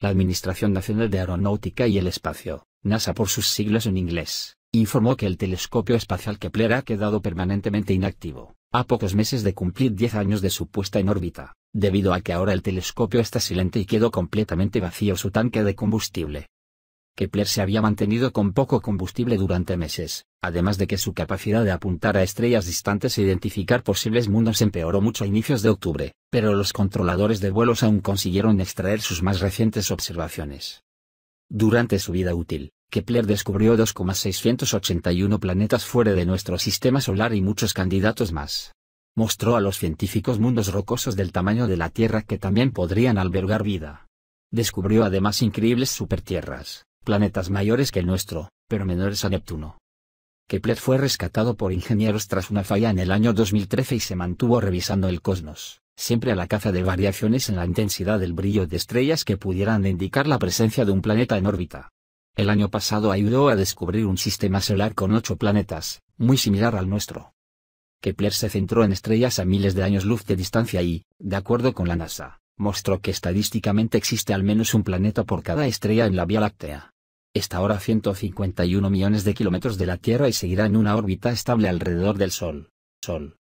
la Administración Nacional de Aeronáutica y el Espacio, NASA por sus siglos en inglés, informó que el telescopio espacial Kepler ha quedado permanentemente inactivo, a pocos meses de cumplir 10 años de su puesta en órbita, debido a que ahora el telescopio está silente y quedó completamente vacío su tanque de combustible. Kepler se había mantenido con poco combustible durante meses, además de que su capacidad de apuntar a estrellas distantes e identificar posibles mundos empeoró mucho a inicios de octubre, pero los controladores de vuelos aún consiguieron extraer sus más recientes observaciones. Durante su vida útil, Kepler descubrió 2,681 planetas fuera de nuestro sistema solar y muchos candidatos más. Mostró a los científicos mundos rocosos del tamaño de la Tierra que también podrían albergar vida. Descubrió además increíbles supertierras, planetas mayores que el nuestro, pero menores a Neptuno. Kepler fue rescatado por ingenieros tras una falla en el año 2013 y se mantuvo revisando el cosmos siempre a la caza de variaciones en la intensidad del brillo de estrellas que pudieran indicar la presencia de un planeta en órbita. El año pasado ayudó a descubrir un sistema solar con ocho planetas, muy similar al nuestro. Kepler se centró en estrellas a miles de años luz de distancia y, de acuerdo con la NASA, mostró que estadísticamente existe al menos un planeta por cada estrella en la Vía Láctea. Está ahora a 151 millones de kilómetros de la Tierra y seguirá en una órbita estable alrededor del Sol. Sol.